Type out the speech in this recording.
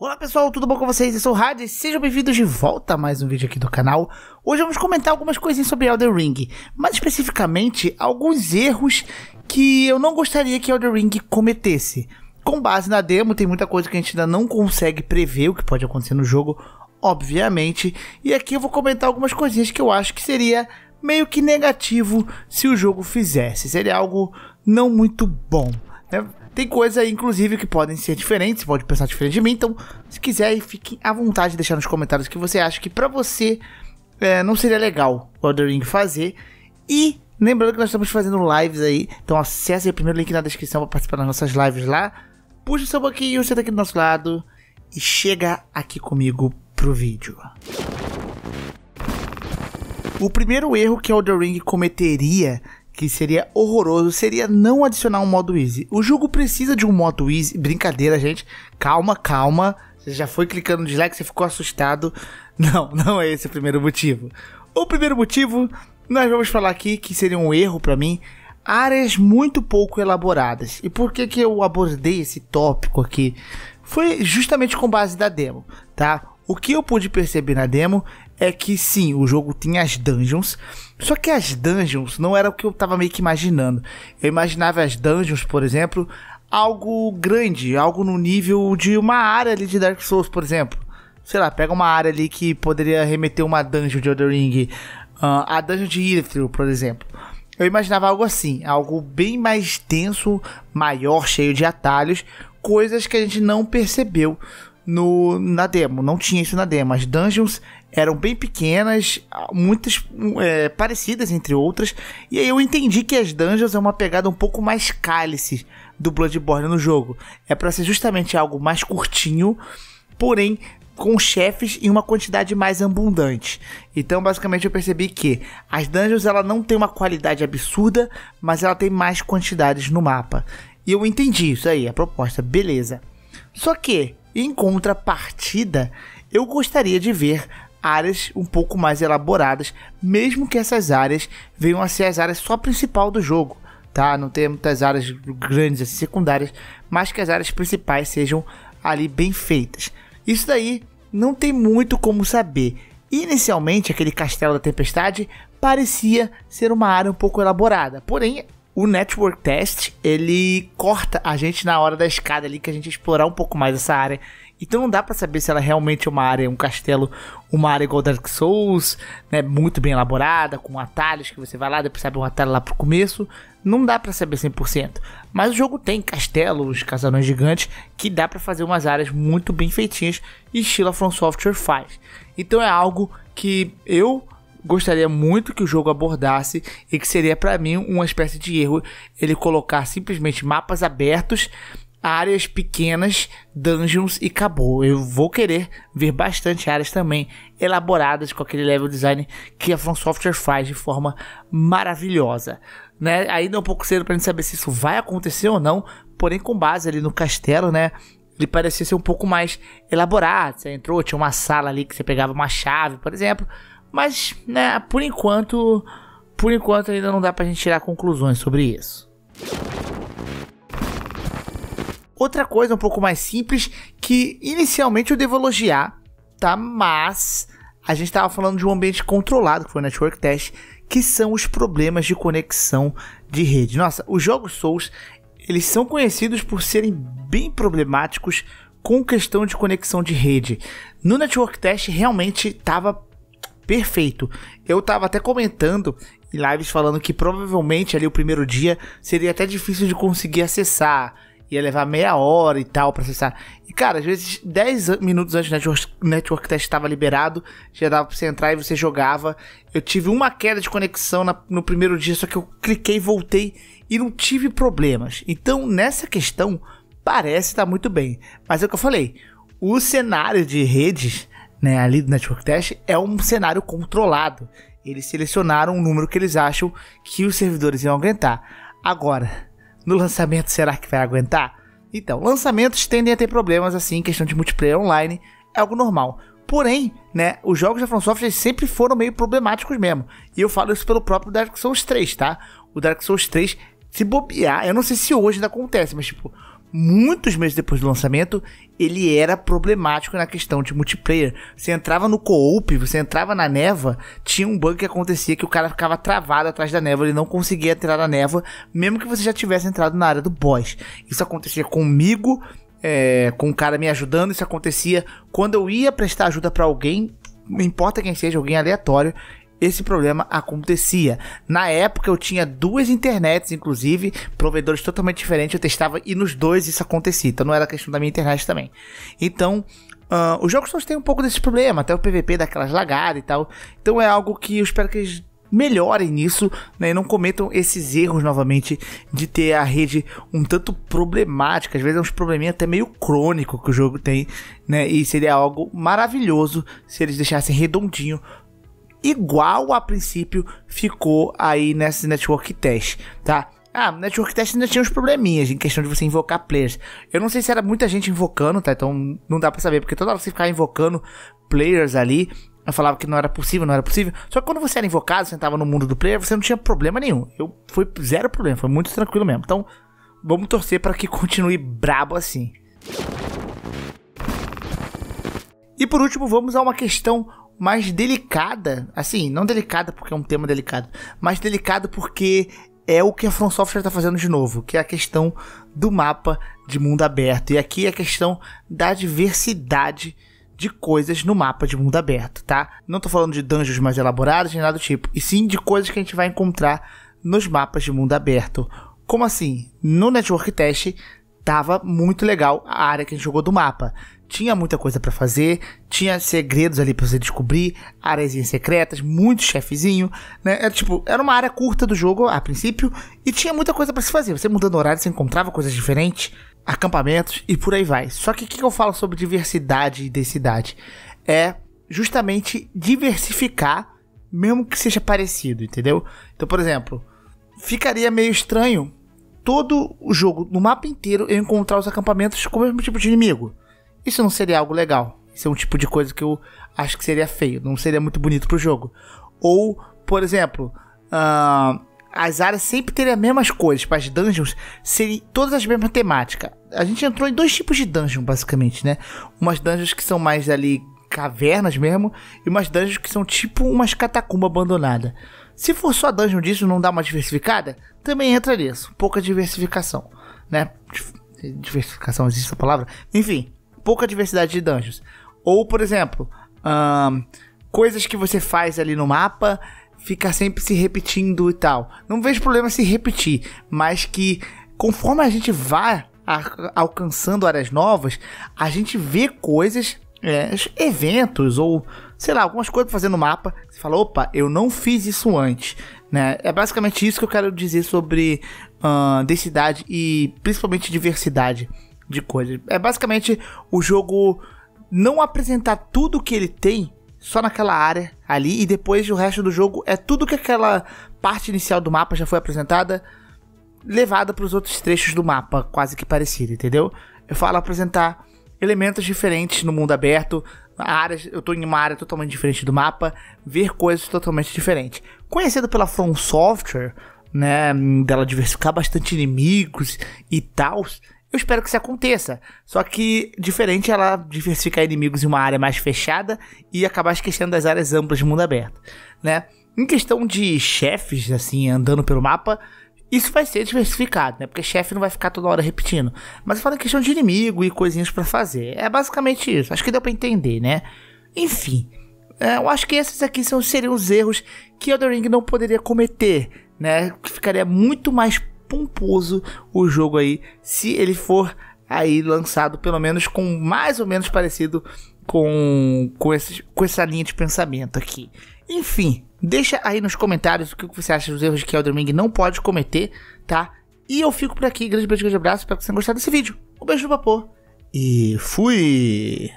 Olá pessoal, tudo bom com vocês? Eu sou o Hades, sejam bem-vindos de volta a mais um vídeo aqui do canal. Hoje vamos comentar algumas coisinhas sobre Elden Ring, mais especificamente alguns erros que eu não gostaria que Elden Ring cometesse. Com base na demo, tem muita coisa que a gente ainda não consegue prever o que pode acontecer no jogo, obviamente. E aqui eu vou comentar algumas coisinhas que eu acho que seria meio que negativo se o jogo fizesse, seria algo não muito bom. Né? Tem coisa, inclusive, que podem ser diferentes, pode pensar diferente de mim. Então, se quiser, fique à vontade de deixar nos comentários o que você acha que para você é, não seria legal o Elden Ring fazer. E lembrando que nós estamos fazendo lives aí, então acesse o primeiro link na descrição para participar das nossas lives lá. Puxa o seu banquinho, senta aqui do nosso lado e chega aqui comigo pro vídeo. O primeiro erro que Elden Ring cometeria que seria horroroso seria não adicionar um modo easy. O jogo precisa de um modo easy. Brincadeira, gente. Calma, calma. Você já foi clicando no dislike, você ficou assustado. Não, não é esse o primeiro motivo. O primeiro motivo, nós vamos falar aqui que seria um erro para mim, áreas muito pouco elaboradas. E por que que eu abordei esse tópico aqui? Foi justamente com base da demo, tá? O que eu pude perceber na demo é que sim, o jogo tinha as dungeons, só que as dungeons não era o que eu tava meio que imaginando. Eu imaginava as dungeons, por exemplo, algo grande, algo no nível de uma área ali de Dark Souls, por exemplo. Sei lá, pega uma área ali que poderia remeter uma dungeon de Elden Ring, uh, a dungeon de Ithil, por exemplo. Eu imaginava algo assim, algo bem mais denso, maior, cheio de atalhos, coisas que a gente não percebeu no, na demo. Não tinha isso na demo. As dungeons eram bem pequenas, muitas é, parecidas entre outras. E aí eu entendi que as dungeons é uma pegada um pouco mais cálice do Bloodborne no jogo. É para ser justamente algo mais curtinho, porém com chefes em uma quantidade mais abundante. Então, basicamente, eu percebi que as dungeons ela não tem uma qualidade absurda, mas ela tem mais quantidades no mapa. E eu entendi isso aí, a proposta, beleza. Só que em contrapartida, eu gostaria de ver áreas um pouco mais elaboradas, mesmo que essas áreas venham a ser as áreas só principal do jogo, tá? Não tem muitas áreas grandes assim, secundárias, mas que as áreas principais sejam ali bem feitas. Isso daí não tem muito como saber. Inicialmente, aquele castelo da tempestade parecia ser uma área um pouco elaborada, porém o Network Test, ele corta a gente na hora da escada ali, que a gente explorar um pouco mais essa área. Então não dá para saber se ela é realmente é uma área, um castelo, uma área igual Dark Souls, né, muito bem elaborada, com atalhos que você vai lá, depois sabe um atalho lá pro começo. Não dá para saber 100%, mas o jogo tem castelos, casarões gigantes que dá para fazer umas áreas muito bem feitinhas, estilo a From Software faz. Então é algo que eu gostaria muito que o jogo abordasse e que seria para mim uma espécie de erro ele colocar simplesmente mapas abertos, áreas pequenas, dungeons e acabou. Eu vou querer ver bastante áreas também elaboradas com aquele level design que a From Software faz de forma maravilhosa. Né? Ainda é um pouco cedo para gente saber se isso vai acontecer ou não, porém com base ali no castelo, né? ele parecia ser um pouco mais elaborado. Você entrou, tinha uma sala ali que você pegava uma chave, por exemplo. Mas, né, por enquanto, por enquanto ainda não dá pra gente tirar conclusões sobre isso. Outra coisa um pouco mais simples que inicialmente eu devo elogiar, tá? Mas a gente estava falando de um ambiente controlado, que foi o Network Test, que são os problemas de conexão de rede. Nossa, os jogos Souls, eles são conhecidos por serem bem problemáticos com questão de conexão de rede. No Network Test realmente estava perfeito. Eu tava até comentando em lives falando que provavelmente ali o primeiro dia seria até difícil de conseguir acessar. Ia levar meia hora e tal pra acessar. E, cara, às vezes 10 minutos antes do network, test estava liberado, já dava pra você entrar e você jogava. Eu tive uma queda de conexão na, no primeiro dia, só que eu cliquei, voltei e não tive problemas. Então, nessa questão, parece estar tá muito bem. Mas é o que eu falei: o cenário de redes né, ali do Network Test, é um cenário controlado. Eles selecionaram um número que eles acham que os servidores iam aguentar. Agora, no lançamento, será que vai aguentar? Então, lançamentos tendem a ter problemas assim, questão de multiplayer online, é algo normal. Porém, né, os jogos da From Software sempre foram meio problemáticos mesmo. E eu falo isso pelo próprio Dark Souls 3, tá? O Dark Souls 3, se bobear, eu não sei se hoje ainda acontece, mas tipo, muitos meses depois do lançamento, ele era problemático na questão de multiplayer. Você entrava no co-op, você entrava na neva, tinha um bug que acontecia que o cara ficava travado atrás da neva, ele não conseguia entrar na neva, mesmo que você já tivesse entrado na área do boss. Isso acontecia comigo, é, com o um cara me ajudando, isso acontecia quando eu ia prestar ajuda para alguém, não importa quem seja, alguém aleatório, esse problema acontecia. Na época eu tinha duas internets, inclusive, provedores totalmente diferentes, eu testava e nos dois isso acontecia. Então não era questão da minha internet também. Então, uh, os jogos só têm um pouco desse problema, até o PVP daquelas lagadas e tal. Então é algo que eu espero que eles melhorem nisso, né? Não cometam esses erros novamente de ter a rede um tanto problemática, às vezes é uns probleminha até meio crônico que o jogo tem, né? E seria algo maravilhoso se eles deixassem redondinho igual a princípio ficou aí nesse network test, tá? Ah, network test ainda tinha uns probleminhas em questão de você invocar players. Eu não sei se era muita gente invocando, tá? Então não dá para saber, porque toda hora você ficava invocando players ali, eu falava que não era possível, não era possível. Só que quando você era invocado, você entrava no mundo do player, você não tinha problema nenhum. Eu foi zero problema, foi muito tranquilo mesmo. Então, vamos torcer para que continue brabo assim. E por último, vamos a uma questão mais delicada, assim, não delicada porque é um tema delicado, mas delicado porque é o que a From Software está fazendo de novo, que é a questão do mapa de mundo aberto. E aqui é a questão da diversidade de coisas no mapa de mundo aberto, tá? Não tô falando de dungeons mais elaborados nem nada do tipo, e sim de coisas que a gente vai encontrar nos mapas de mundo aberto. Como assim? No Network Test Tava muito legal a área que a gente jogou do mapa. Tinha muita coisa para fazer, tinha segredos ali para você descobrir, áreas secretas, muito chefezinho, né? Era é, tipo, era uma área curta do jogo a princípio e tinha muita coisa para se fazer. Você mudando horário, você encontrava coisas diferentes, acampamentos e por aí vai. Só que o que eu falo sobre diversidade e densidade é justamente diversificar, mesmo que seja parecido, entendeu? Então, por exemplo, ficaria meio estranho todo o jogo, no mapa inteiro, eu encontrar os acampamentos com o mesmo tipo de inimigo. Isso não seria algo legal. Isso é um tipo de coisa que eu acho que seria feio, não seria muito bonito pro jogo. Ou, por exemplo, uh, as áreas sempre terem as mesmas coisas para as dungeons serem todas as mesmas temáticas. A gente entrou em dois tipos de dungeon, basicamente, né? Umas dungeons que são mais ali cavernas mesmo, e umas dungeons que são tipo umas catacumbas abandonadas. Se for só dungeon disso não dá uma diversificada, também entra nisso. Pouca diversificação, né? Diversificação existe essa palavra? Enfim, pouca diversidade de dungeons. Ou, por exemplo, coisas que você faz ali no mapa fica sempre se repetindo e tal. Não vejo problema se repetir, mas que conforme a gente vá alcançando áreas novas, a gente vê coisas é, eventos ou, sei lá, algumas coisas pra fazer no mapa. Você fala, opa, eu não fiz isso antes. Né? É basicamente isso que eu quero dizer sobre uh, densidade e principalmente diversidade de coisas. É basicamente o jogo não apresentar tudo que ele tem só naquela área ali e depois o resto do jogo é tudo que aquela parte inicial do mapa já foi apresentada levada para os outros trechos do mapa, quase que parecido, entendeu? Eu falo apresentar elementos diferentes no mundo aberto, áreas, eu estou em uma área totalmente diferente do mapa, ver coisas totalmente diferentes. Conhecido pela From Software, né, dela diversificar bastante inimigos e tal, eu espero que isso aconteça. Só que diferente ela diversificar inimigos em uma área mais fechada e acabar esquecendo das áreas amplas de mundo aberto, né? Em questão de chefes, assim, andando pelo mapa, isso vai ser diversificado, né? Porque chefe não vai ficar toda hora repetindo. Mas eu falo em questão de inimigo e coisinhas para fazer. É basicamente isso. Acho que deu para entender, né? Enfim, é, eu acho que esses aqui são, seriam os erros que Elden Ring não poderia cometer, né? Que ficaria muito mais pomposo o jogo aí se ele for aí lançado pelo menos com mais ou menos parecido com com, esses, com essa linha de pensamento aqui. Enfim, Deixa aí nos comentários o que você acha dos erros que o Ring não pode cometer, tá? E eu fico por aqui. Grande beijo, grande abraço. Espero que vocês tenham gostado desse vídeo. Um beijo no vapor e fui!